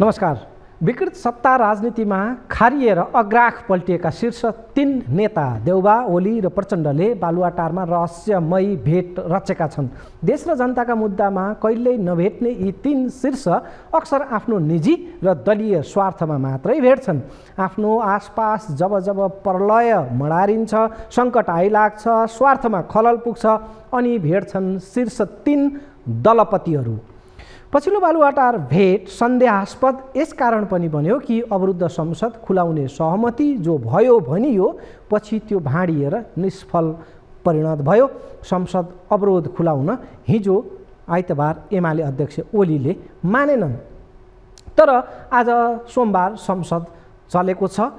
नमस्कार विकृत सत्ता राजनीतिमा खारिएर अग्राख पल्टिएका शीर्ष तिन नेता देउबा ओली र प्रचण्डले बालुवाटारमा रहस्यमय भेट रचेका छन् देश र जनताका मुद्दामा कहिल्यै नभेट्ने यी तीन शीर्ष अक्सर आफ्नो निजी र दलीय स्वार्थमा मात्रै भेट्छन् आफ्नो आसपास जब जब प्रलय मडारिन्छ सङ्कट आइलाग्छ स्वार्थमा खलल पुग्छ अनि भेट्छन् शीर्ष तिन दलपतिहरू पछिल्लो बालुवाटार भेट सन्देहास्पद यस कारण पनि बन्यो कि अवरुद्ध संसद खुलाउने सहमति जो भयो भनियो पछि त्यो भाँडिएर निष्फल परिणत भयो संसद अवरोध खुलाउन हिजो आइतबार एमाले अध्यक्ष ओलीले मानेनन् तर आज सोमबार संसद चलेको छ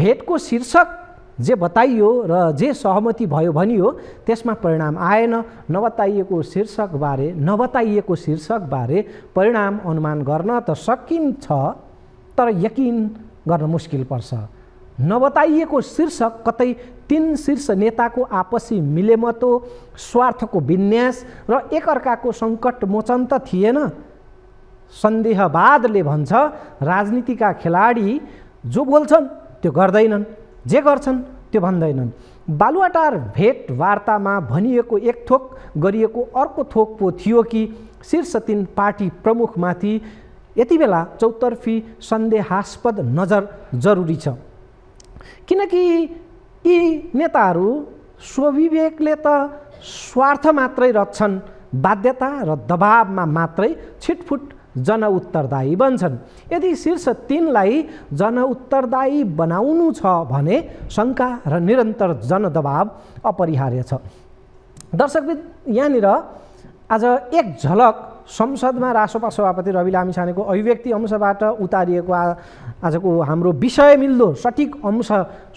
भेटको शीर्षक जे बताइयो र जे सहमति भयो भनियो त्यसमा परिणाम आएन नबताइएको शीर्षकबारे नबताइएको शीर्षकबारे परिणाम अनुमान गर्न त सकिन्छ तर यकिन गर्न मुस्किल पर्छ नबताइएको शीर्षक कतै तिन शीर्ष नेताको आपसी मिलेमतो स्वार्थको विन्यास र एकअर्काको सङ्कट मोचन त थिएन सन्देहवादले भन्छ राजनीतिका खेलाडी जो बोल्छन् त्यो गर्दैनन् जे गर्छन् त्यो भन्दैनन् बालुवाटार भेटवार्तामा भनिएको एक थोक गरिएको अर्को थोक पो थियो कि शीर्ष तिन पार्टी प्रमुखमाथि यति बेला चौतर्फी सन्देहास्पद नजर जरुरी छ किनकि यी नेताहरू स्वविवेकले त स्वार्थ मात्रै रच्छन् बाध्यता र दबावमा मात्रै छिटफुट जनउत्तरदायी बन्छन् यदि शीर्ष तिनलाई जनउत्तरदायी बनाउनु छ भने शङ्का र निरन्तर जनदबाव अपरिहार्य छ दर्शकविद यहाँनिर आज एक झलक संसदमा रासोपा सभापति रवि लामिछानेको अभिव्यक्ति अंशबाट उतारिएको आजको हाम्रो विषय मिल्दो सठिक अंश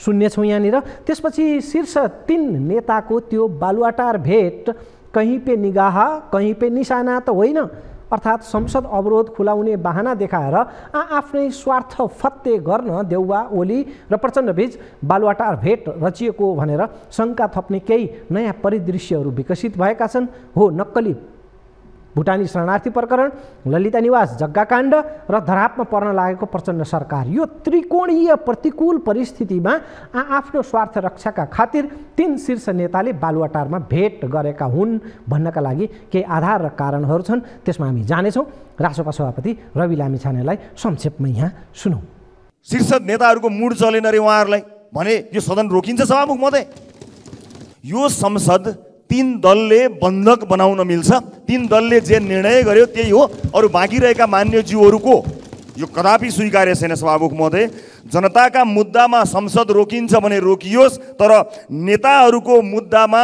सुन्नेछौँ यहाँनिर त्यसपछि शीर्ष तिन नेताको त्यो बालुवाटार भेट कहीँ पे निगाह कहीँ पे निशाना त होइन अर्थात् संसद अवरोध खुलाउने बाहना देखाएर आफ्नै स्वार्थ फत्ते गर्न देउवा ओली र प्रचण्डबीच बालुवाटार भेट रचिएको भनेर शङ्का थप्ने केही नयाँ परिदृश्यहरू विकसित भएका छन् हो नक्कली भुटानी शरणार्थी प्रकरण ललिता निवास जग्गा काण्ड र धरापमा पर्न लागेको प्रचण्ड सरकार यो त्रिकोणीय प्रतिकूल परिस्थितिमा आआफ्नो स्वार्थ रक्षाका खातिर तिन शीर्ष नेताले बालुवाटारमा भेट गरेका हुन् भन्नका लागि केही आधार र कारणहरू छन् त्यसमा हामी जानेछौँ राष्ट्रपा सभापति रवि लामी छानेलाई संक्षेपमा यहाँ सुनौँ शीर्ष नेताहरूको मुड चलेन अरे उहाँहरूलाई भने यो सदन रोकिन्छ सभामुख मात्रै यो संसद तिन दलले बन्धक बनाउन मिल्छ तिन दलले जे निर्णय गर्यो त्यही हो अरू बाँकी रहेका मान्यज्यूहरूको यो कदापि स्वीकार्य छैन सभामुख महोदय जनताका मुद्दामा संसद रोकिन्छ भने रोकियोस् तर नेताहरूको मुद्दामा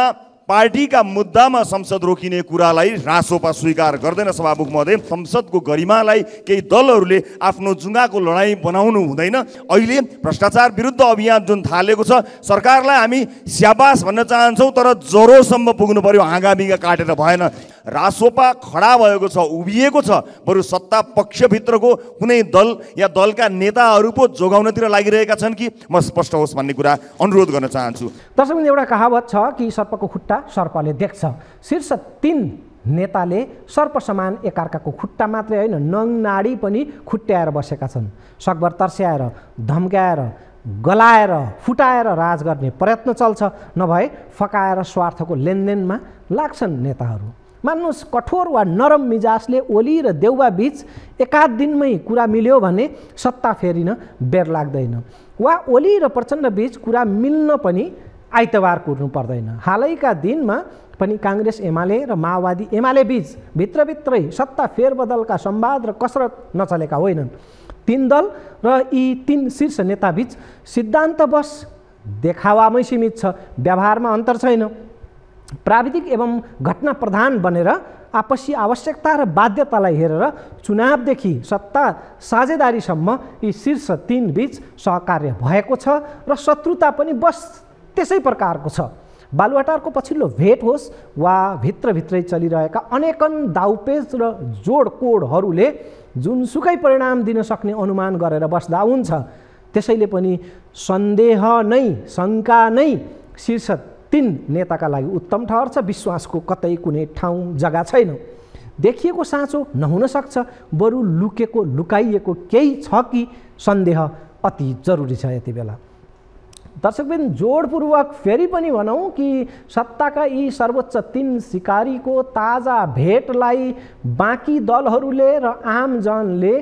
पार्टीका मुद्दामा संसद रोकिने कुरालाई रासोपा स्वीकार गर्दैन सभामुख महोदय संसदको गरिमालाई केही दलहरूले आफ्नो जुङ्गाको लडाइँ बनाउनु हुँदैन अहिले भ्रष्टाचार विरुद्ध अभियान जुन थालेको छ सरकारलाई हामी स्याबास भन्न चाहन्छौँ तर ज्वरोसम्म पुग्नु पर्यो हाँगामिगा काटेर भएन रासोपा खडा भएको छ उभिएको छ बरु सत्ता पक्षभित्रको कुनै दल या दलका नेताहरू पो जोगाउनतिर लागिरहेका छन् कि म स्पष्ट होस् भन्ने कुरा अनुरोध गर्न चाहन्छु दर्शकले एउटा कहावत छ कि सर्पको खुट्टा सर्पले देख्छ शीर्ष तिन नेताले सर्प समान एकअर्काको खुट्टा मात्रै होइन नङ नाडी पनि खुट्ट्याएर बसेका छन् सकभर तर्स्याएर धम्काएर गलाएर फुटाएर राज गर्ने प्रयत्न चल्छ नभए फकाएर स्वार्थको लेनदेनमा लाग्छन् नेताहरू मान्नुहोस् कठोर वा नरम मिजाजले ओली र देउवा बिच एकाध दिनमै कुरा मिल्यो भने सत्ता फेरिन बेर लाग्दैन वा ओली र प्रचण्ड बिच कुरा मिल्न पनि आइतबार कुर्नु पर्दैन हालैका दिनमा पनि काङ्ग्रेस एमाले र माओवादी एमाले बिच भित्रभित्रै सत्ता फेरबदलका सम्वाद र कसरत नचलेका होइनन् तिन दल र यी तिन शीर्ष नेताबीच सिद्धान्तवश देखावामै सीमित छ व्यवहारमा अन्तर छैन प्राविधिक एवं घटना प्रधान बनेर आपसी आवश्यकता र बाध्यतालाई हेरेर चुनावदेखि सत्ता साझेदारीसम्म यी शीर्ष तिन बिच सहकार्य भएको छ र शत्रुता पनि बस त्यसै प्रकारको छ बालुवाटारको पछिल्लो भेट होस् वा भित्रभित्रै चलिरहेका अनेकन दाउपेच र जोडकोडहरूले जुनसुकै परिणाम दिन सक्ने अनुमान गरेर बस्दा हुन्छ त्यसैले पनि सन्देह नै शङ्का नै शीर्ष तिन नेताका लागि उत्तम ठहर छ विश्वासको कतै कुनै ठाउँ जग्गा छैन देखिएको साँचो नहुन सक्छ बरु लुकेको लुकाइएको केही छ कि सन्देह अति जरुरी छ यति बेला दर्शकबिन जोडपूर्वक फेरि पनि भनौँ कि सत्ताका यी सर्वोच्च तिन सिकारीको ताजा भेटलाई बाँकी दलहरूले र आमजनले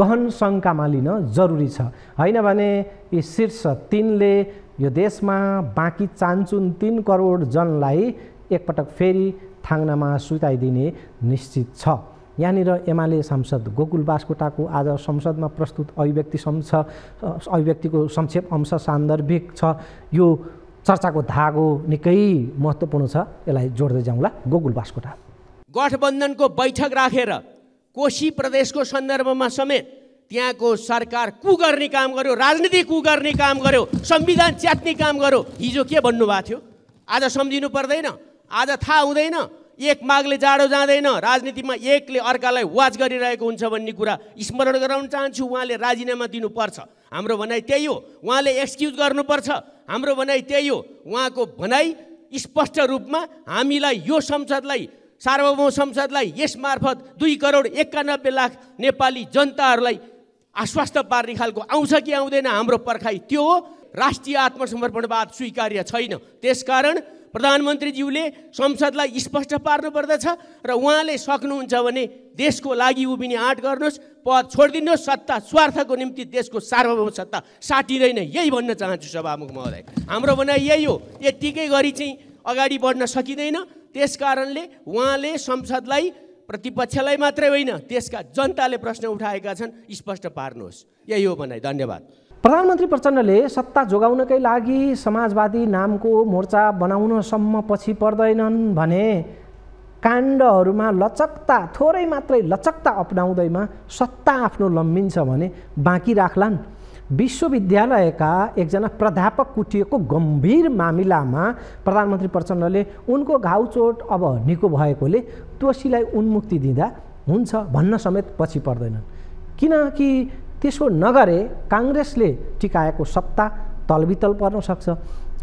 गहन शङ्कामा लिन जरुरी छ होइन भने यी शीर्ष तिनले यो देशमा बाँकी चान्चुन तिन करोड जनलाई एकपटक फेरि थाङ्नामा सुताइदिने निश्चित छ यहाँनिर एमाले सांसद गोकुल बासकोटाको आज संसदमा प्रस्तुत अभिव्यक्ति संश अभिव्यक्तिको संक्षेप अंश सान्दर्भिक छ यो चर्चाको धागो निकै महत्त्वपूर्ण छ यसलाई जोड्दै जाउँला गोकुल बासकोटा गठबन्धनको बैठक राखेर कोशी प्रदेशको सन्दर्भमा समेत त्यहाँको सरकार कु गर्ने काम गर्यो राजनीति कु गर्ने काम गर्यो संविधान च्यात्ने काम गर्यो हिजो के भन्नुभएको थियो आज सम्झिनु पर्दैन आज थाहा हुँदैन एक मागले जाडो जाँदैन राजनीतिमा एकले अर्कालाई वाच गरिरहेको हुन्छ भन्ने कुरा स्मरण गराउन चाहन्छु उहाँले राजीनामा दिनुपर्छ हाम्रो भनाइ त्यही हो उहाँले एक्सक्युज गर्नुपर्छ हाम्रो भनाइ त्यही हो उहाँको भनाइ स्पष्ट रूपमा हामीलाई यो संसदलाई सार्वभौम संसदलाई यस मार्फत दुई करोड एकानब्बे लाख नेपाली जनताहरूलाई आश्वस्त पार्ने खालको आउँछ कि आउँदैन हाम्रो पर्खाइ त्यो राष्ट्रिय आत्मसमर्पणवाद स्वीकार्य छैन त्यसकारण प्रधानमन्त्रीज्यूले संसदलाई स्पष्ट पार्नुपर्दछ र उहाँले सक्नुहुन्छ भने देशको लागि उभिने आँट गर्नुहोस् पद छोडिदिनुहोस् सत्ता स्वार्थको निम्ति देशको सार्वभौम सत्ता साटिँदैन यही भन्न चाहन्छु सभामुख महोदय हाम्रो भनाइ यही हो यत्तिकै गरी चाहिँ अगाडि बढ्न सकिँदैन त्यस कारणले उहाँले संसदलाई प्रतिपक्षलाई मात्रै होइन त्यसका जनताले प्रश्न उठाएका छन् स्पष्ट पार्नुहोस् यही हो भनाइ धन्यवाद प्रधानमन्त्री प्रचण्डले सत्ता जोगाउनकै लागि समाजवादी नामको मोर्चा बनाउनसम्म पछि पर्दैनन् भने काण्डहरूमा लचकता थोरै मात्रै लचकता अप्नाउँदैमा सत्ता आफ्नो लम्बिन्छ भने बाँकी राख्लान् विश्वविद्यालयका एकजना प्राध्यापक कुटिएको गम्भीर मामिलामा प्रधानमन्त्री प्रचण्डले उनको घाउचोट अब निको भएकोले दोषीलाई उन्मुक्ति दिँदा हुन्छ भन्न समेत पछि पर्दैनन् किनकि त्यसो नगरे काङ्ग्रेसले टिकाएको सत्ता तलबितल पर्न सक्छ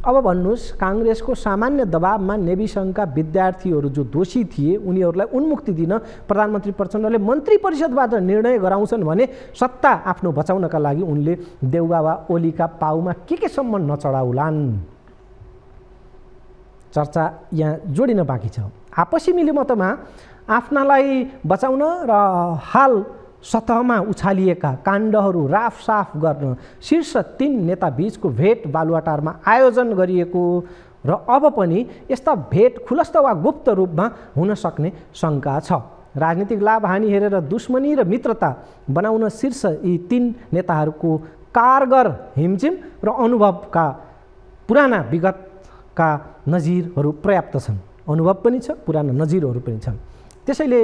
अब भन्नुहोस् काङ्ग्रेसको सामान्य दबावमा नेभी सङ्घका विद्यार्थीहरू जो दोषी थिए उनीहरूलाई उन्मुक्ति दिन प्रधानमन्त्री प्रचण्डले मन्त्री परिषदबाट निर्णय गराउँछन् भने सत्ता आफ्नो बचाउनका लागि उनले देउवा वा ओलीका पाउमा के केसम्म नचढाउलान् चर्चा यहाँ जोडिन बाँकी छ आपसी मिलिमतमा आफ्नालाई बचाउन र हाल सतहमा उछालिएका काण्डहरू राफसाफ गर्न शीर्ष तिन नेताबीचको भेट बालुवाटारमा आयोजन गरिएको र अब पनि यस्ता भेट खुलस्त वा गुप्त रूपमा हुन सक्ने शङ्का छ राजनीतिक लाभ हानि हेरेर दुश्मनी र मित्रता बनाउन शीर्ष यी तिन नेताहरूको कारगर हिमचिम र अनुभवका पुराना विगतका नजिरहरू पर्याप्त छन् अनुभव पनि छ पुराना नजिरहरू पनि छन् त्यसैले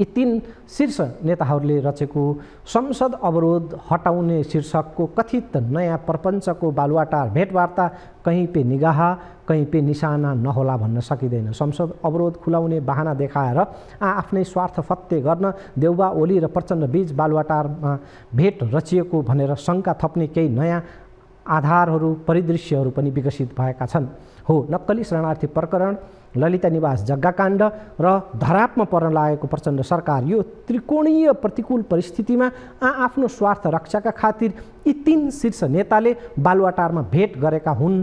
यी तिन शीर्ष नेताहरूले रचेको संसद अवरोध हटाउने शीर्षकको कथित नयाँ प्रपञ्चको बालुवाटार भेटवार्ता कहीँ पे निगाह कहीँ पे निशाना नहोला भन्न सकिँदैन संसद अवरोध खुलाउने बाहना देखाएर आ आफ्नै स्वार्थ फत्ते गर्न देउबा ओली र प्रचण्ड बीच बालुवाटारमा भेट रचिएको भनेर शङ्का थप्ने केही नयाँ आधारहरू परिदृश्यहरू पनि विकसित भएका छन् हो नक्कली शरणार्थी प्रकरण ललिता निवास जग्गा काण्ड र धरापमा पर्न लागेको प्रचण्ड सरकार यो त्रिकोणीय प्रतिकूल परिस्थितिमा आआफ्नो स्वार्थ रक्षाका खातिर यी तिन शीर्ष नेताले बालुवाटारमा भेट गरेका हुन्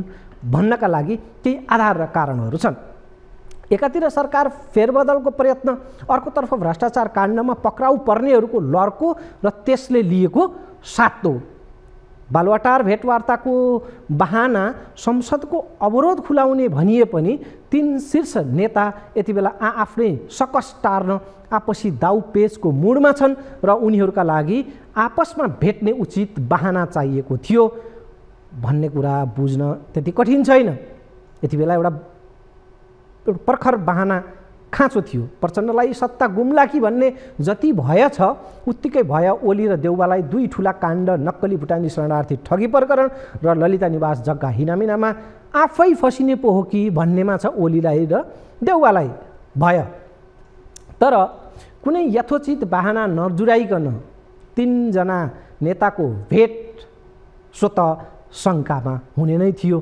भन्नका लागि केही आधार र कारणहरू छन् एकातिर सरकार फेरबदलको प्रयत्न अर्कोतर्फ भ्रष्टाचार काण्डमा पक्राउ पर्नेहरूको लड्को र त्यसले लिएको सातो बालुवाटार भेटवार्ताको बहाना संसदको अवरोध खुलाउने भनिए पनि तिन शीर्ष नेता यति बेला आफ्नै सकस टार्न आपसी दाउपेचको मुडमा छन् र उनीहरूका लागि आपसमा भेट्ने उचित बाहना चाहिएको थियो भन्ने कुरा बुझ्न त्यति कठिन छैन यति बेला एउटा प्रखर बाहना खाँचो थियो प्रचण्डलाई सत्ता गुम्ला कि भन्ने जति भय छ उत्तिकै भय ओली र देउबालाई दुई ठुला काण्ड नक्कली भुटानी शरणार्थी ठगी प्रकरण र ललिता निवास जग्गा हिनामिनामा आफै फसिने पो हो कि भन्नेमा छ ओलीलाई र देउवालाई भयो तर कुनै यथोचित बाहना नजुराइकन तिनजना नेताको भेट स्वत शङ्कामा हुने नै थियो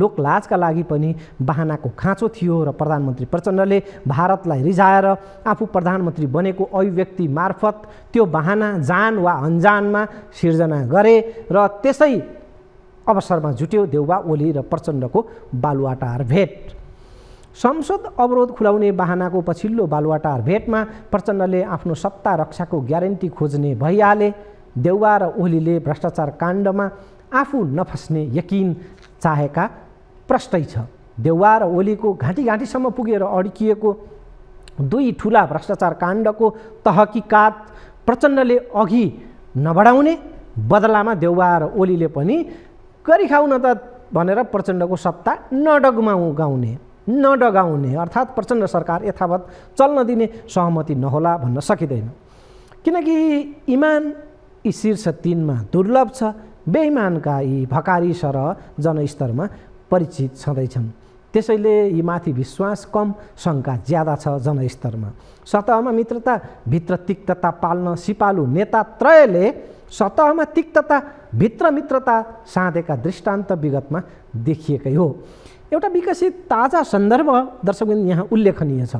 लोकलाजका लागि पनि बाहनाको खाँचो थियो र प्रधानमन्त्री प्रचण्डले भारतलाई रिझाएर आफू प्रधानमन्त्री बनेको अभिव्यक्ति मार्फत त्यो बाहना जान वा अन्जानमा सिर्जना गरे र त्यसै अवसरमा जुट्यो देउवा ओली र प्रचण्डको बालुवाटार भेट संसद अवरोध खुलाउने बाहनाको पछिल्लो बालुवाटार भेटमा प्रचण्डले आफ्नो सत्ता रक्षाको ग्यारेन्टी खोज्ने भइहाले देउवा र ओलीले भ्रष्टाचार काण्डमा आफू नफस्ने यकिन चाहेका प्रष्टै छ देउवा र ओलीको घाँटी घाँटीसम्म पुगेर अड्किएको दुई ठुला भ्रष्टाचार काण्डको तहकिकात प्रचण्डले अघि नबढाउने बदलामा देउवा र ओलीले पनि गरी खाऊ न त भनेर प्रचण्डको सत्ता नडगमाउ गाउने नडगाउने अर्थात् प्रचण्ड सरकार यथावत चल्न दिने सहमति नहोला भन्न सकिँदैन किनकि इमान यी शीर्ष तिनमा दुर्लभ छ बेइमानका यी भकारी सर जनस्तरमा परिचित छँदैछन् त्यसैले यी माथि विश्वास कम शङ्का ज्यादा छ जनस्तरमा सतहमा मित्रता भित्र तिक्तता पाल्न सिपालु नेता त्रयले सतहमा तिक्तता भित्र मित्रता साँधेका दृष्टान्त विगतमा देखिएकै हो एउटा विकसित ताजा सन्दर्भ दर्शकबिन यहाँ उल्लेखनीय छ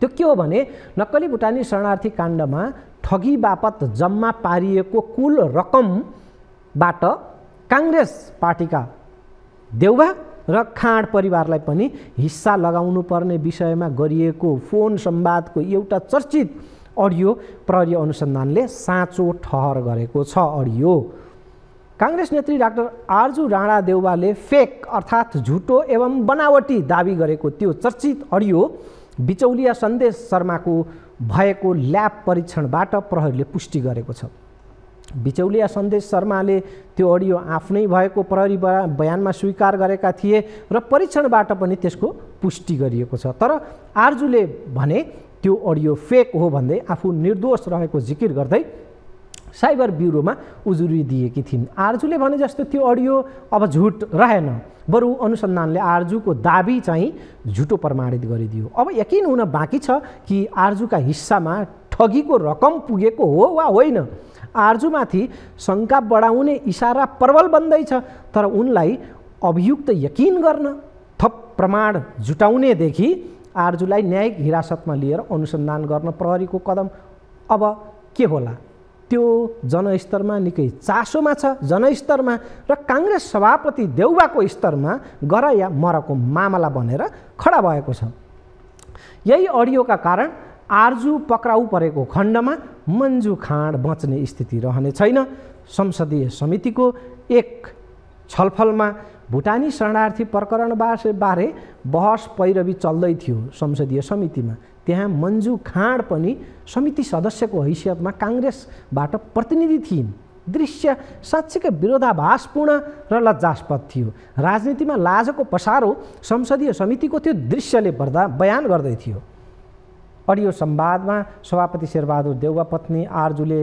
त्यो के हो भने नक्कली भुटानी शरणार्थी काण्डमा ठगी बापत जम्मा पारिएको कुल रकमबाट काङ्ग्रेस पार्टीका देउबा र खाँड परिवारलाई पनि हिस्सा लगाउनु पर्ने विषयमा गरिएको फोन सम्वादको एउटा चर्चित अडियो प्रहरी अनुसन्धानले साँचो ठहर गरेको छ अडियो काङ्ग्रेस नेत्री डाक्टर आर्जु राणा देउवाले फेक अर्थात् झुटो एवं बनावटी दावी गरेको त्यो चर्चित अडियो बिचौलिया सन्देश शर्माको भएको ल्याब परीक्षणबाट प्रहरीले पुष्टि गरेको छ बिचौलिया सन्देश शर्माले त्यो अडियो आफ्नै भएको प्रहरी बयानमा स्वीकार गरेका थिए र परीक्षणबाट पनि त्यसको पुष्टि गरिएको छ तर आर्जुले भने त्यो अडियो फेक हो भन्दै आफू निर्दोष रहेको जिकिर गर्दै साइबर ब्युरोमा उजुरी दिएकी थिइन् आर्जुले भने जस्तो त्यो अडियो अब झुट रहेन बरु अनुसन्धानले आर्जुको दाबी चाहिँ झुटो प्रमाणित गरिदियो अब यकिन हुन बाँकी छ कि आर्जुका हिस्सामा ठगीको रकम पुगेको हो वा होइन आर्जुमाथि शङ्का बढाउने इसारा प्रबल बन्दैछ तर उनलाई अभियुक्त यकिन गर्न थप प्रमाण जुटाउनेदेखि आर्जुलाई न्यायिक हिरासतमा लिएर अनुसन्धान गर्न प्रहरीको कदम अब के होला त्यो जनस्तरमा निकै चासोमा छ जनस्तरमा र काङ्ग्रेस सभापति देउबाको स्तरमा गर या मरको मामला बनेर खडा भएको छ यही अडियोका कारण आर्जु पक्राउ परेको खण्डमा मन्जु खाँड बच्ने स्थिति रहने छैन संसदीय समितिको एक छलफलमा भुटानी शरणार्थी प्रकरण बारे बहस पैरवी चल्दै थियो संसदीय समितिमा त्यहाँ मन्जु खाँड पनि समिति सदस्यको हैसियतमा काङ्ग्रेसबाट प्रतिनिधि थिइन् दृश्य साँच्चीकै विरोधाभासपूर्ण र लज्जास्पद थियो राजनीतिमा लाजको पसारो संसदीय समितिको त्यो दृश्यले पर्दा बयान गर्दै थियो अडियो संवादमा सभापति शेरबहादुर देउवा पत्नी आर्जुले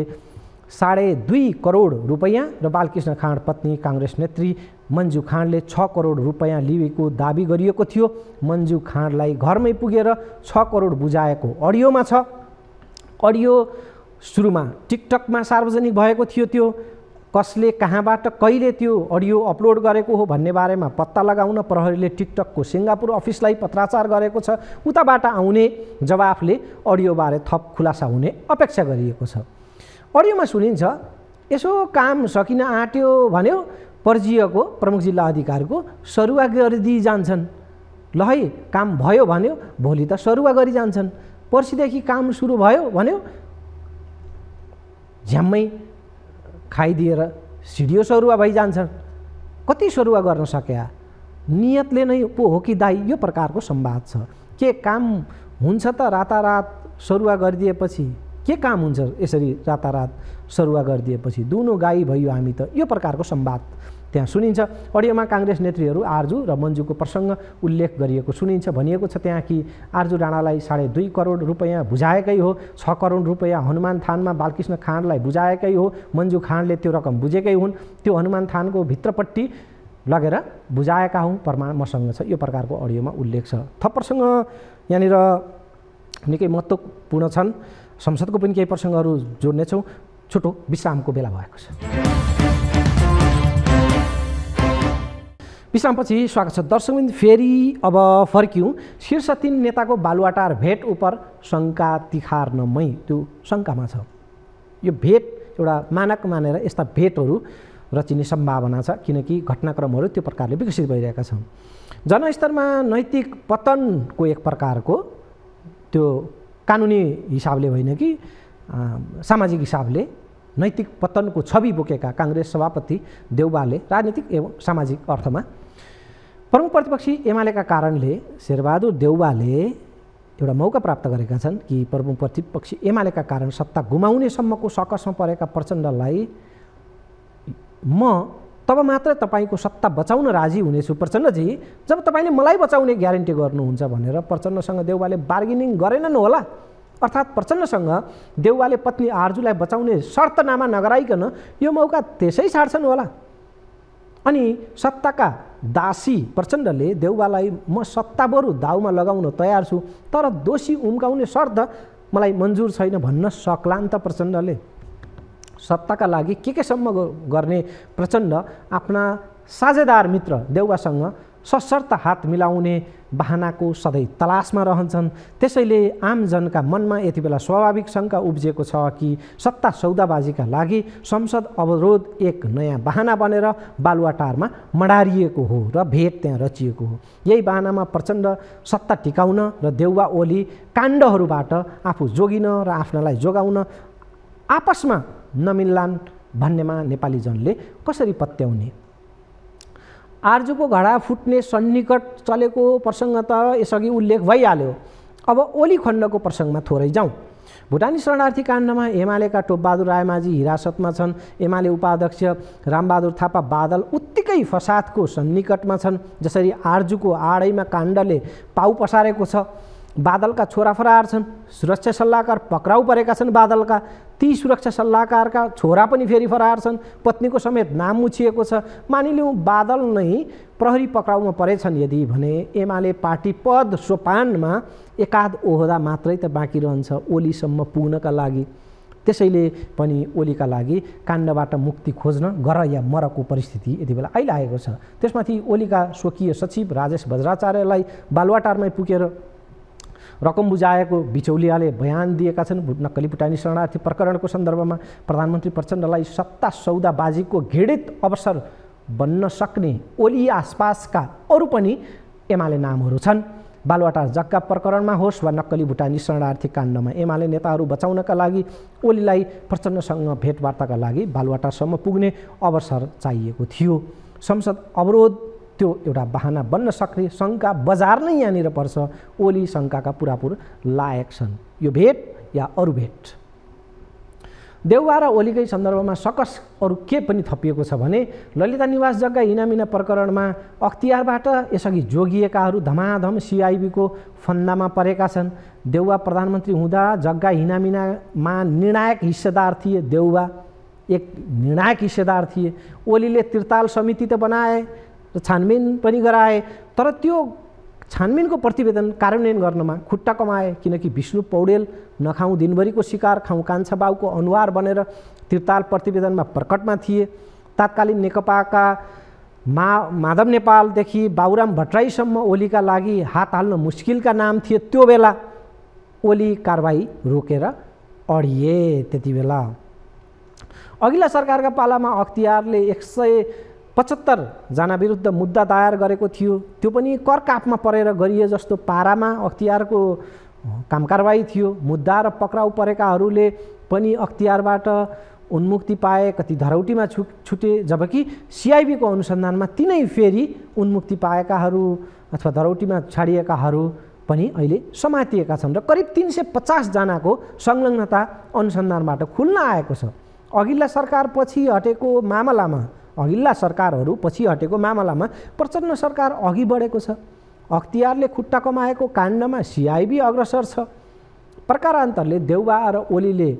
साढे दुई करोड रुपैयाँ र बालकृष्ण खाँड पत्नी काङ्ग्रेस नेत्री मन्जु खाँडले छ करोड रुपैयाँ लिएको दावी गरिएको थियो मन्जु खाँडलाई घरमै पुगेर छ करोड बुझाएको अडियोमा छ अडियो सुरुमा टिकटकमा सार्वजनिक भएको थियो त्यो कसले कहाँबाट कहिले त्यो अडियो अपलोड गरेको हो भन्ने बारेमा पत्ता लगाउन प्रहरीले टिकटकको सिङ्गापुर अफिसलाई पत्राचार गरेको छ उताबाट आउने जवाफले अडियोबारे थप खुलासा हुने अपेक्षा गरिएको छ अडियोमा सुनिन्छ यसो काम सकिन आँट्यो भन्यो पर्जियको प्रमुख जिल्ला अधिकारको सरुवा गरिदिई जान्छन् ल है काम भयो भन्यो भोलि त सरुवा गरी जान्छन् पर्सिदेखि काम सुरु भयो भन्यो झ्याम्मै खाइदिएर सिडियो सरुवा भइजान्छन् कति सरुवा गर्न सक्या नियतले नै पो हो कि दाई यो प्रकारको संवाद छ के काम हुन्छ त रातारात सरुवा गरिदिएपछि के काम हुन्छ यसरी रातारात सरुवा गरिदिएपछि दुनो गाई भयो हामी त यो प्रकारको सम्वाद त्यहाँ सुनिन्छ अडियोमा काङ्ग्रेस नेत्रीहरू आर्जु र मन्जुको प्रसङ्ग उल्लेख गरिएको सुनिन्छ भनिएको छ त्यहाँ कि आर्जु राणालाई साढे दुई करोड रुपियाँ बुझाएकै हो छ करोड रुपियाँ हनुमान थानमा बालकृष्ण खाँडलाई बुझाएकै हो मन्जु खाँडले त्यो रकम बुझेकै हुन् त्यो हनुमान थानको भित्रपट्टि लगेर बुझाएका हौँ प्रमाण मसँग छ यो प्रकारको अडियोमा उल्लेख छ थप प्रसङ्ग यहाँनिर निकै महत्त्वपूर्ण छन् संसदको पनि केही प्रसङ्गहरू जोड्नेछौँ छोटो विश्रामको बेला भएको छ विश्रामपछि स्वागत छ दर्शकबिन फेरि अब फर्क्यौँ शीर्ष तिन नेताको बालुवाटार भेट उपर शङ्का तिखार्नमै नमै त्यो शङ्कामा छ यो भेट एउटा मानक मानेर यस्ता भेटहरू रचिने सम्भावना छ किनकि घटनाक्रमहरू त्यो प्रकारले विकसित भइरहेका छन् जनस्तरमा नैतिक पतनको एक प्रकारको त्यो कानुनी हिसाबले होइन कि सामाजिक हिसाबले नैतिक पतनको छवि बोकेका काङ्ग्रेस सभापति देउबाले राजनीतिक एवं सामाजिक अर्थमा प्रमुख प्रतिपक्षी एमालेका कारणले शेरबहादुर देउबाले एउटा मौका प्राप्त गरेका छन् कि प्रमुख प्रतिपक्षी एमालेका कारण सत्ता गुमाउनेसम्मको सकसमा परेका प्रचण्डलाई म तब मात्र तपाईँको सत्ता बचाउन राजी हुनेछु प्रचण्डजी जब तपाईँले मलाई बचाउने ग्यारेन्टी गर्नुहुन्छ भनेर प्रचण्डसँग देउवाले बार्गेनिङ गरेनन् होला अर्थात् प्रचण्डसँग देउवाले पत्नी आर्जुलाई बचाउने शर्तनामा नगराइकन यो मौका त्यसै छाड्छन् होला अनि सत्ताका दासी प्रचण्डले देउवालाई म सत्ता बरु दाउमा लगाउन तयार छु तर दोषी उम्काउने शर्त मलाई मन्जुर छैन भन्न सक्लान् त प्रचण्डले सत्ताका लागि के केसम्म गर्ने प्रचण्ड आफ्ना साझेदार मित्र देउवासँग सशर्त हात मिलाउने बाहनाको सधैँ तलासमा रहन्छन् त्यसैले आमजनका मनमा यति बेला स्वाभाविक शङ्का उब्जिएको छ कि सत्ता सौदाबाजीका लागि संसद अवरोध एक नयाँ बाहना बनेर बालुवाटारमा मडारिएको हो र भेट त्यहाँ रचिएको हो यही बाहनामा प्रचण्ड सत्ता टिकाउन र देउवा ओली काण्डहरूबाट आफू जोगिन र आफ्नालाई जोगाउन आपसमा नमिल्लान् भन्नेमा नेपाली जनले कसरी पत्याउने आर्जुको घडा फुट्ने सन्निकट चलेको प्रसङ्ग त यसअघि उल्लेख भइहाल्यो अब ओली खण्डको प्रसङ्गमा थोरै जाउँ भुटानी शरणार्थी काण्डमा एमालेका टोपबहादुर रायमाझी हिरासतमा छन् एमाले उपाध्यक्ष रामबहादुर थापा बादल उत्तिकै फसादको सन्निकटमा छन् जसरी आर्जुको आडैमा काण्डले पाउ पसारेको छ बादलका छोरा छोराफराहरू छन् सुरक्षा सल्लाहकार पक्राउ परेका छन् बादलका ती सुरक्षा सल्लाहकारका छोरा पनि फेरि फरार छन् पत्नीको समेत नाम मुछिएको छ मानिलिउँ बादल नै प्रहरी पक्राउमा परेछन् यदि भने एमाले पार्टी पद सोपानमा एकाध ओहदा मात्रै त बाँकी रहन्छ ओलीसम्म पुग्नका लागि त्यसैले पनि ओलीका लागि काण्डबाट मुक्ति खोज्न गर या मरको परिस्थिति यति बेला अहिले आएको छ त्यसमाथि ओलीका स्वकीय सचिव राजेश बज्राचार्यलाई बालुवाटारमै पुगेर रकम बुझाएको बिचौलियाले बयान दिएका छन् नक्कली भुटानी शरणार्थी प्रकरणको सन्दर्भमा प्रधानमन्त्री प्रचण्डलाई सत्ता सौदाबाजीको घृणित अवसर बन्न सक्ने ओली आसपासका अरू पनि एमाले नामहरू छन् बालुवाटा जग्गा प्रकरणमा होस् वा नक्कली भुटानी शरणार्थी काण्डमा एमाले नेताहरू बचाउनका लागि ओलीलाई प्रचण्डसँग भेटवार्ताका लागि बालुवाटासम्म पुग्ने अवसर चाहिएको थियो संसद अवरोध त्यो एउटा बाहना बन्न सक्ने शङ्का बजार नै यहाँनिर पर्छ ओली शङ्काका पुरापुर लायक छन् यो भेट या अरू भेट देउवा र ओलीकै सन्दर्भमा सकस अरू के पनि थपिएको छ भने ललिता निवास जग्गा हिनामिना प्रकरणमा अख्तियारबाट यसअघि जोगिएकाहरू धमाधम सिआइबीको फन्दामा परेका छन् देउवा प्रधानमन्त्री हुँदा जग्गा हिनामिनामा निर्णायक हिस्सेदार थिए देउवा एक निर्णायक हिस्सेदार थिए ओलीले त्रिताल समिति त बनाए र छानबिन पनि गराए तर त्यो छानबिनको प्रतिवेदन कार्यान्वयन गर्नमा खुट्टा कमाए किनकि विष्णु पौडेल नखाउँ दिनभरिको शिकार खाउँ कान्छा बाउको अनुहार बनेर त्रिताल प्रतिवेदनमा प्रकटमा थिए तात्कालीन नेकपाका मा माधव नेपालदेखि बाबुराम भट्टराईसम्म ओलीका लागि हात हाल्न मुस्किलका नाम थिए त्यो बेला ओली कारवाही रोकेर अडिए त्यति बेला अघिल्ला सरकारका पालामा अख्तियारले एक सय पचहत्तरजना विरुद्ध मुद्दा दायर गरेको थियो त्यो पनि कर कापमा परेर गरिए जस्तो पारामा अख्तियारको काम कारवाही थियो मुद्दा र पक्राउ परेकाहरूले पनि अख्तियारबाट उन्मुक्ति पाए कति धरौटीमा छु छुटे जबकि सिआइबीको अनुसन्धानमा तिनै फेरि उन्मुक्ति पाएकाहरू अथवा धरौटीमा छाडिएकाहरू पनि अहिले समातिएका छन् र करिब तिन सय पचासजनाको संलग्नता अनुसन्धानबाट खुल्न आएको छ अघिल्ला सरकारपछि हटेको मामलामा अघिल्ला सरकारहरू पछि हटेको मामलामा प्रचण्ड सरकार अघि बढेको छ अख्तियारले खुट्टा कमाएको काण्डमा सिआइबी अग्रसर छ प्रकारान्तरले देउबा र ओलीले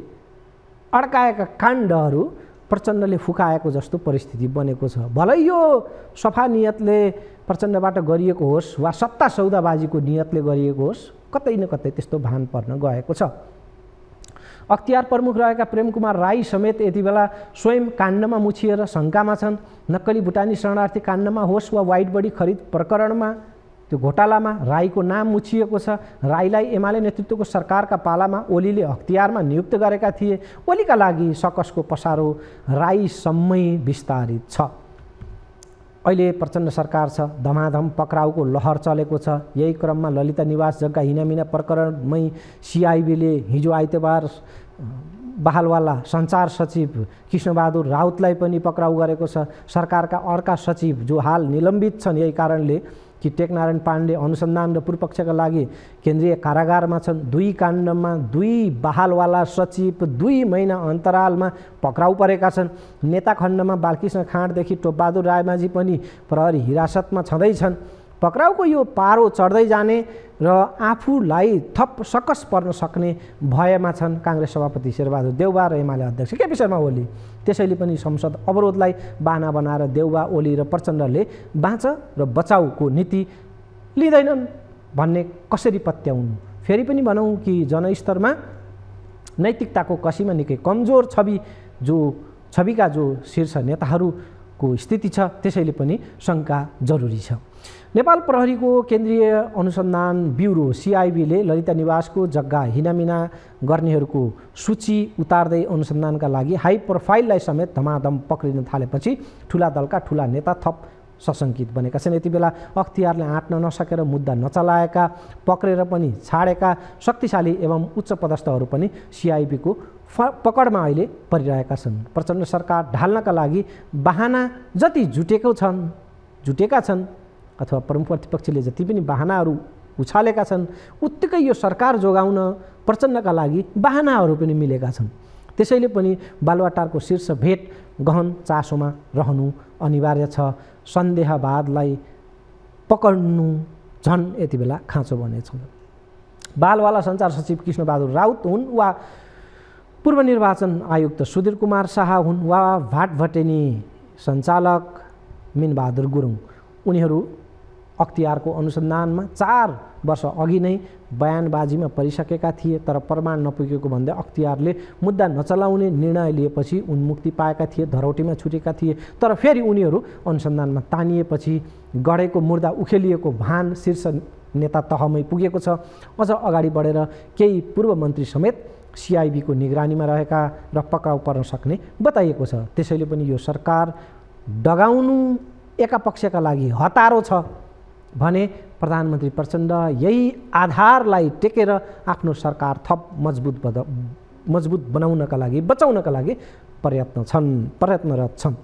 अड्काएका काण्डहरू प्रचण्डले फुकाएको जस्तो परिस्थिति बनेको छ भलै यो सफा नियतले प्रचण्डबाट गरिएको होस् वा सत्ता सौदाबाजीको नियतले गरिएको होस् कतै न कतै त्यस्तो भान पर्न गएको छ अख्तियार प्रमुख रहेका प्रेम कुमार राई समेत यति बेला स्वयं काण्डमा मुछिएर शङ्कामा छन् नक्कली भुटानी शरणार्थी काण्डमा होस् वा वाइट बडी खरिद प्रकरणमा त्यो घोटालामा राईको नाम मुछिएको छ राईलाई एमाले नेतृत्वको सरकारका पालामा ओलीले अख्तियारमा नियुक्त गरेका थिए ओलीका लागि सकसको पसारो राईसम्मै विस्तारित छ अहिले प्रचण्ड सरकार छ धमाधम पक्राउको लहर चलेको छ यही क्रममा ललिता निवास जग्गा हिनामिना प्रकरणमै सिआइबीले हिजो आइतबार बहालवाला सञ्चार सचिव कृष्णबहादुर राउतलाई पनि पक्राउ गरेको छ सरकारका अर्का सचिव जो हाल निलम्बित छन् यही कारणले कि टेकनारायण पाण्डे अनुसन्धान र पूर्वपक्षका लागि केन्द्रीय कारागारमा छन् दुई काण्डमा दुई बहालवाला सचिव दुई महिना अन्तरालमा पक्राउ परेका छन् नेता खण्डमा बालकृष्ण खाँडदेखि टोपबहादुर रायमाझी पनि प्रहरी हिरासतमा छँदैछन् पक्राउको यो पारो चढ्दै जाने र आफूलाई थप सकस पर्न सक्ने भयमा छन् काङ्ग्रेस सभापति शेरबहादुर देउवा र एमाले अध्यक्ष केपी शर्मा ओली त्यसैले पनि संसद अवरोधलाई बाना बनाएर देउबा ओली र प्रचण्डले बाँच र बचाउको नीति लिँदैनन् भन्ने कसरी पत्याउनु फेरि पनि भनौँ कि जनस्तरमा नैतिकताको कसीमा निकै कमजोर छवि जो छविका जो शीर्ष नेताहरूको स्थिति छ त्यसैले पनि शङ्का जरुरी छ नेपाल प्रहरीको केन्द्रीय अनुसन्धान ब्युरो सिआइबीले ललिता निवासको जग्गा हिनामिना गर्नेहरूको सूची उतार्दै अनुसन्धानका लागि हाई प्रोफाइललाई समेत धमाधम पक्रिन थालेपछि ठुला दलका ठुला नेता थप सशङ्कित बनेका छन् यति बेला अख्तियारले आँट्न नसकेर मुद्दा नचलाएका पक्रेर पनि छाडेका शक्तिशाली एवं उच्च पदस्थहरू पनि सिआइबीको फ पकडमा अहिले परिरहेका छन् प्रचण्ड सरकार ढाल्नका लागि बाहना जति जुटेको छन् जुटेका छन् अथवा प्रमुख प्रतिपक्षले जति पनि बाहनाहरू उछालेका छन् उत्तिकै यो सरकार जोगाउन प्रचण्डका लागि बाहनाहरू पनि मिलेका छन् त्यसैले पनि बालुवाटारको शीर्ष भेट गहन चासोमा रहनु अनिवार्य छ सन्देहवादलाई पकड्नु झन् यति बेला खाँचो बनेछन् बालवाला सञ्चार सचिव कृष्णबहादुर राउत हुन् वा पूर्व निर्वाचन आयुक्त सुधीर कुमार शाह हुन् वा भाटभटेनी सञ्चालक मिनबहादुर गुरुङ उनीहरू अख्तियारको अनुसन्धानमा चार वर्ष अघि नै बयानबाजीमा परिसकेका थिए तर प्रमाण नपुगेको भन्दै अख्तियारले मुद्दा नचलाउने निर्णय लिएपछि उन्मुक्ति पाएका थिए धरौटीमा छुटेका थिए तर फेरि उनीहरू अनुसन्धानमा तानिएपछि गढेको मुर्दा उखेलिएको भान शीर्ष नेता तहमै पुगेको छ अझ अगाडि बढेर केही पूर्व मन्त्री समेत सिआइबीको निगरानीमा रहेका र पक्राउ पर्न सक्ने बताइएको छ त्यसैले पनि यो सरकार डगाउनु एकापक्षका लागि हतारो छ भने प्रधानमन्त्री प्रचण्ड यही आधारलाई टेकेर आफ्नो सरकार थप मजबुत बद मजबुत बनाउनका लागि बचाउनका लागि प्रयत्न छन् प्रयत्नरत छन्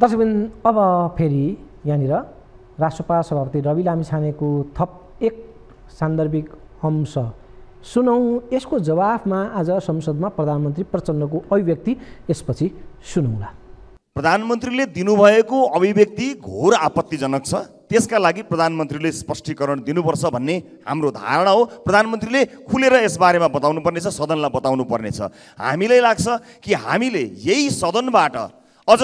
दर्शकबिन अब फेरि यहाँनिर राष्ट्रपा सभापति रवि लामिछानेको थप एक सान्दर्भिक अंश सुनौँ यसको जवाफमा आज संसदमा प्रधानमन्त्री प्रचण्डको अभिव्यक्ति यसपछि सुनौँला प्रधानमन्त्रीले दिनुभएको अभिव्यक्ति घोर आपत्तिजनक छ त्यसका लागि प्रधानमन्त्रीले स्पष्टीकरण दिनुपर्छ भन्ने हाम्रो धारणा हो प्रधानमन्त्रीले खुलेर यसबारेमा बताउनु पर्नेछ सदनलाई बताउनु पर्नेछ हामीलाई लाग्छ कि हामीले यही सदनबाट अझ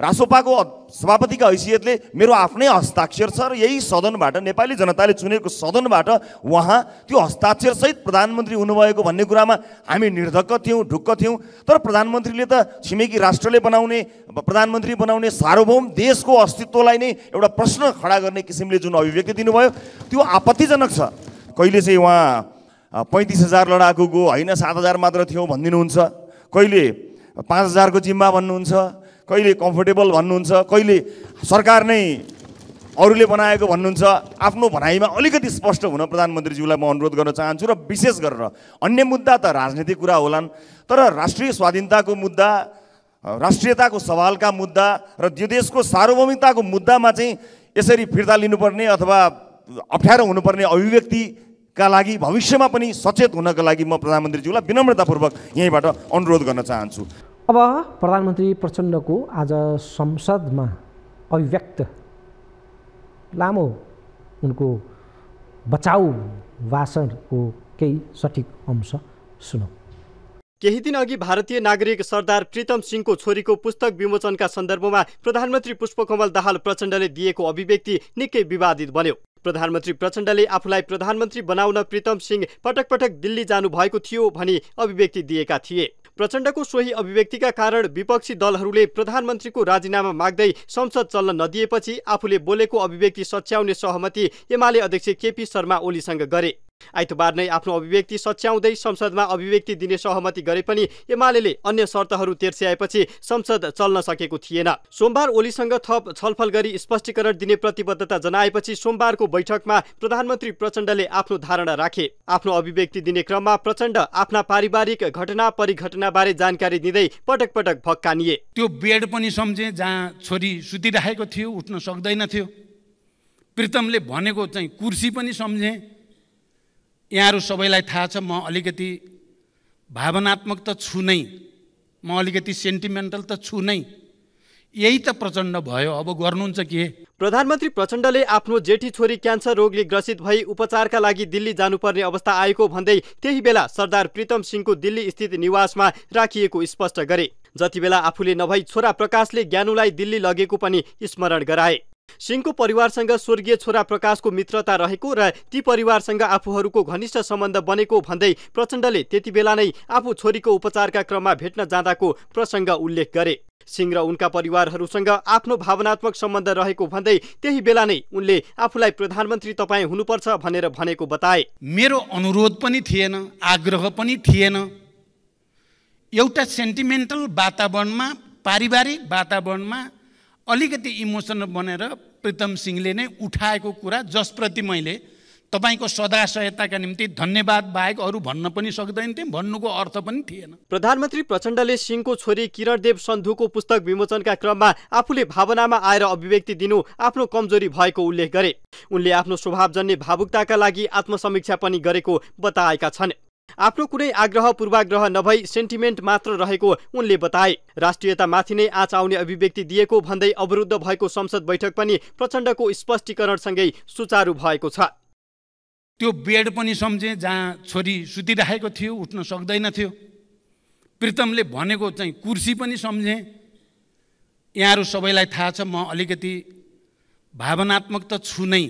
रासोपाको सभापतिका हैसियतले मेरो आफ्नै हस्ताक्षर छ र यही सदनबाट नेपाली जनताले चुनेको सदनबाट उहाँ त्यो हस्ताक्षरसहित प्रधानमन्त्री हुनुभएको भन्ने कुरामा हामी निर्धक्क थियौँ ढुक्क थियौँ तर प्रधानमन्त्रीले त छिमेकी राष्ट्रले बनाउने प्रधानमन्त्री बनाउने सार्वभौम देशको अस्तित्वलाई नै एउटा प्रश्न खडा गर्ने किसिमले जुन अभिव्यक्ति दिनुभयो त्यो आपत्तिजनक छ कहिले चाहिँ उहाँ पैँतिस हजार लडाकुको होइन सात हजार मात्र थियो भनिदिनुहुन्छ कहिले पाँच हजारको जिम्मा भन्नुहुन्छ कहिले कम्फोर्टेबल भन्नुहुन्छ कहिले सरकार नै अरूले बनाएको भन्नुहुन्छ आफ्नो भनाइमा अलिकति स्पष्ट हुन प्रधानमन्त्रीज्यूलाई म अनुरोध गर्न चाहन्छु र विशेष गरेर अन्य मुद्दा त राजनीतिक कुरा होलान् तर राष्ट्रिय स्वाधीनताको मुद्दा राष्ट्रियताको सवालका मुद्दा र यो देशको सार्वभौमिकताको मुद्दामा चाहिँ यसरी फिर्ता लिनुपर्ने अथवा अप्ठ्यारो हुनुपर्ने अभिव्यक्तिका लागि भविष्यमा पनि सचेत हुनका लागि म प्रधानमन्त्रीज्यूलाई विनम्रतापूर्वक यहीँबाट अनुरोध गर्न चाहन्छु अब प्रधानमन्त्री प्रचण्डको आज संसदमा अभिव्यक्त लामो उनको बचाउ भाषणको केही सठिक अंश सुनौ केही दिन अघि भारतीय नागरिक सरदार प्रीतम सिंहको छोरीको पुस्तक विमोचनका सन्दर्भमा प्रधानमन्त्री पुष्पकमल दाहाल प्रचण्डले दिएको अभिव्यक्ति निकै विवादित बन्यो प्रधानमन्त्री प्रचण्डले आफूलाई प्रधानमन्त्री बनाउन प्रीतम सिंह पटक पटक दिल्ली जानुभएको थियो भनी अभिव्यक्ति दिएका थिए प्रचण्डको सोही अभिव्यक्तिका कारण विपक्षी दलहरूले प्रधानमन्त्रीको राजीनामा माग्दै संसद चल्न नदिएपछि आफूले बोलेको अभिव्यक्ति सच्याउने सहमति एमाले अध्यक्ष केपी शर्मा ओलीसँग गरे आइतबार नै आफ्नो अभिव्यक्ति सच्याउँदै संसदमा अभिव्यक्ति दिने सहमति गरे पनि एमाले अन्य शर्तहरू तेर्स्याएपछि संसद चल्न सकेको थिएन सोमबार ओलीसँग थप छलफल गरी स्पष्टीकरण दिने प्रतिबद्धता जनाएपछि सोमबारको बैठकमा प्रधानमन्त्री प्रचण्डले आफ्नो धारणा राखे आफ्नो अभिव्यक्ति दिने क्रममा प्रचण्ड आफ्ना पारिवारिक घटना परिघटना बारे जानकारी दिँदै पटक पटक भक्कानिए त्यो बेड पनि सम्झे जहाँ छोरी सुतिराखेको थियो उठ्न सक्दैन थियो प्रितमले भनेको चाहिँ कुर्सी पनि सम्झेँ यहाँहरू सबैलाई थाहा छ म अलिकति भावनात्मक त छु नै म अलिकति सेन्टिमेन्टल त छु नै यही त प्रचण्ड भयो अब गर्नुहुन्छ के प्रधानमन्त्री प्रचण्डले आफ्नो जेठी छोरी क्यान्सर रोगले ग्रसित भई उपचारका लागि दिल्ली जानुपर्ने अवस्था आएको भन्दै त्यही बेला सरदार प्रितम सिंहको दिल्ली स्थित निवासमा राखिएको स्पष्ट गरे जति बेला आफूले नभई छोरा प्रकाशले ज्ञानुलाई दिल्ली लगेको पनि स्मरण गराए सिंहको परिवारसँग स्वर्गीय छोरा प्रकाशको मित्रता रहेको र ती परिवारसँग आफूहरूको घनिष्ठ सम्बन्ध बनेको भन्दै प्रचण्डले त्यति बेला नै आफू छोरीको उपचारका क्रममा भेट्न जाँदाको प्रसङ्ग उल्लेख गरे सिंह र उनका परिवारहरूसँग आफ्नो भावनात्मक सम्बन्ध रहेको भन्दै त्यही बेला नै उनले आफूलाई प्रधानमन्त्री तपाईँ हुनुपर्छ भनेर भनेको बताए मेरो अनुरोध पनि थिएन आग्रह पनि थिएन एउटा सेन्टिमेन्टल वातावरणमा पारिवारिक वातावरणमा अलिकति इमोसनल बनेर प्रितम सिंहले नै उठाएको कुरा जसप्रति मैले तपाईँको सदा सहायताका निम्ति धन्यवाद बाहेक अरू भन्न पनि सक्दैन थिएँ भन्नुको अर्थ पनि थिएन प्रधानमन्त्री प्रचण्डले सिंहको छोरी किरणदेव सन्धुको पुस्तक विमोचनका क्रममा आफूले भावनामा आएर अभिव्यक्ति दिनु आफ्नो कमजोरी भएको उल्लेख गरे उनले आफ्नो स्वभावजन्य भावुकताका लागि आत्मसमीक्षा पनि गरेको बताएका छन् आफ्नो कुनै आग्रह पूर्वाग्रह नभई सेन्टिमेन्ट मात्र रहेको उनले बताए राष्ट्रियतामाथि नै आँच आउने अभिव्यक्ति दिएको भन्दै अवरुद्ध भएको संसद बैठक पनि प्रचण्डको स्पष्टीकरणसँगै सुचारू भएको छ त्यो बेड पनि सम्झेँ जहाँ छोरी सुतिरहेको थियो उठ्न सक्दैन थियो प्रितमले भनेको चाहिँ कुर्सी पनि सम्झेँ यहाँहरू सबैलाई थाहा छ म अलिकति भावनात्मक त छु नै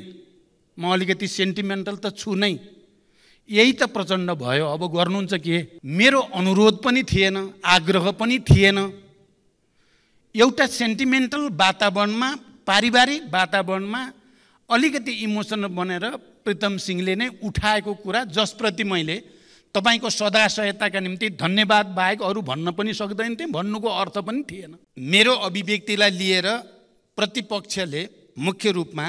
म अलिकति सेन्टिमेन्टल त छु नै यही त प्रचण्ड भयो अब गर्नुहुन्छ के मेरो अनुरोध पनि थिएन आग्रह पनि थिएन एउटा सेन्टिमेन्टल वातावरणमा पारिवारिक वातावरणमा अलिकति इमोसनल बनेर प्रितम सिंहले नै उठाएको कुरा जसप्रति मैले तपाईँको सदा सहायताका निम्ति धन्यवाद बाहेक अरू भन्न पनि सक्दैन थिएँ भन्नुको अर्थ पनि थिएन मेरो अभिव्यक्तिलाई लिएर प्रतिपक्षले मुख्य रूपमा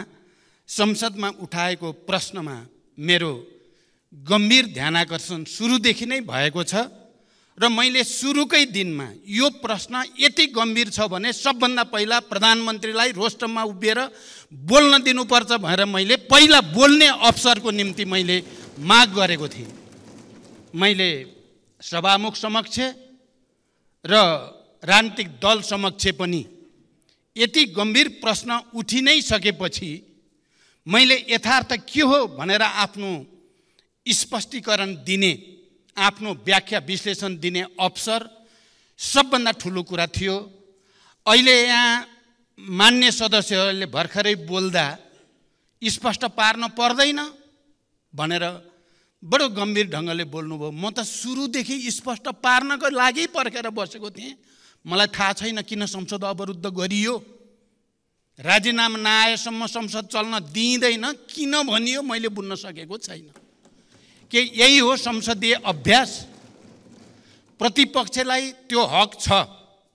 संसदमा उठाएको प्रश्नमा मेरो गम्भीर ध्यानाकर्षण सुरुदेखि नै भएको छ र मैले सुरुकै दिनमा यो प्रश्न यति गम्भीर छ भने सबभन्दा पहिला प्रधानमन्त्रीलाई रोस्टममा उभिएर बोल्न दिनुपर्छ भनेर मैले पहिला बोल्ने अवसरको निम्ति मैले माग गरेको थिएँ मैले सभामुख समक्ष र राजनीतिक दल समक्ष पनि यति गम्भीर प्रश्न उठि नै सकेपछि मैले यथार्थ के हो भनेर आफ्नो स्पष्टीकरण दिने आफ्नो व्याख्या विश्लेषण दिने अवसर सबभन्दा ठुलो कुरा थियो अहिले यहाँ मान्य सदस्यहरूले भर्खरै बोल्दा स्पष्ट पार्न पर्दैन भनेर बडो गम्भीर ढङ्गले बोल्नुभयो म त सुरुदेखि स्पष्ट पार्नको लागि पर्खेर बसेको थिएँ मलाई थाहा छैन किन संसद अवरुद्ध गरियो राजीनामा नआएसम्म संसद चल्न दिइँदैन किन भनियो मैले बुझ्न सकेको छैन के यही हो संसदीय अभ्यास प्रतिपक्षलाई त्यो हक छ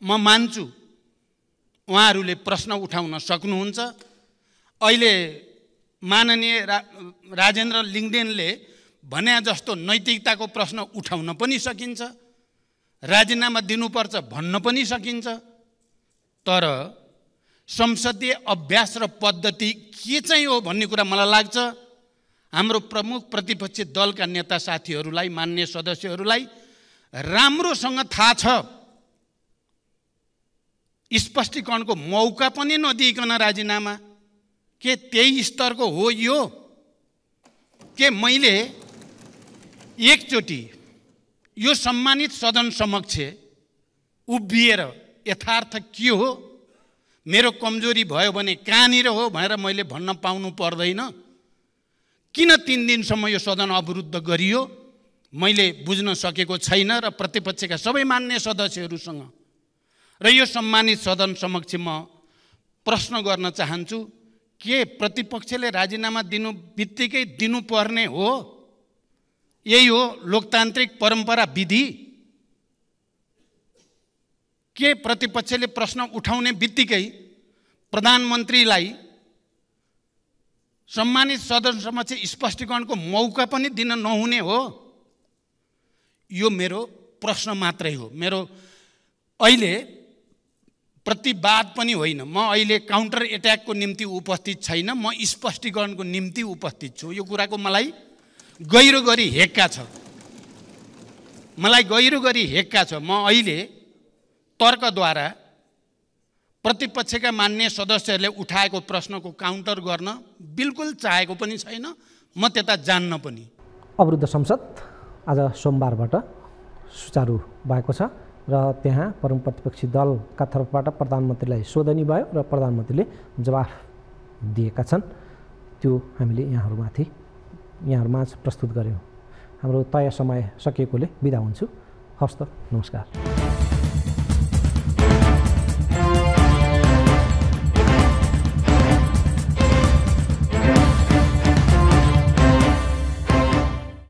म मान्छु उहाँहरूले प्रश्न उठाउन सक्नुहुन्छ अहिले माननीय रा राजेन्द्र लिङ्गदेनले भने जस्तो नैतिकताको प्रश्न उठाउन पनि सकिन्छ राजीनामा दिनुपर्छ भन्न पनि सकिन्छ तर संसदीय अभ्यास र पद्धति के चाहिँ हो भन्ने कुरा मलाई लाग्छ हाम्रो प्रमुख प्रतिपक्षी दलका नेता साथीहरूलाई मान्य सदस्यहरूलाई राम्रोसँग थाहा छ स्पष्टीकरणको मौका पनि नदिइकन राजीनामा के त्यही स्तरको हो यो के मैले एकचोटि यो सम्मानित सदन समक्ष उभिएर यथार्थ के हो मेरो कमजोरी भयो भने कहाँनिर हो भनेर मैले भन्न पाउनु पर्दैन किन तिन दिनसम्म यो सदन अवरुद्ध गरियो मैले बुझ्न सकेको छैन र प्रतिपक्षका सबै मान्य सदस्यहरूसँग र यो सम्मानित सदन समक्ष म प्रश्न गर्न चाहन्छु के प्रतिपक्षले राजीनामा दिनु बित्तिकै दिनुपर्ने हो यही हो लोकतान्त्रिक परम्परा विधि के प्रतिपक्षले प्रश्न उठाउने बित्तिकै प्रधानमन्त्रीलाई सम्मानित सदन समक्ष स्पष्टीकरणको मौका पनि दिन नहुने हो यो मेरो प्रश्न मात्रै हो मेरो अहिले प्रतिवाद पनि होइन म अहिले काउन्टर एट्याकको निम्ति उपस्थित छैन म स्पष्टीकरणको निम्ति उपस्थित छु यो कुराको मलाई गहिरो गरी हेक्का छ मलाई गहिरो गरी हेक्का छ म अहिले तर्कद्वारा प्रतिपक्षका मान्य सदस्यहरूले उठाएको प्रश्नको काउन्टर गर्न बिल्कुल चाहेको पनि छैन म त्यता जान्न पनि अवरुद्ध संसद आज सोमबारबाट सुचारु भएको छ र त्यहाँ परम प्रतिपक्षी दलका तर्फबाट प्रधानमन्त्रीलाई सोधनी भयो र प्रधानमन्त्रीले जवाफ दिएका छन् त्यो हामीले यहाँहरूमाथि यहाँहरूमाझ प्रस्तुत गऱ्यौँ हाम्रो तय समय सकिएकोले बिदा हुन्छु हस्त नमस्कार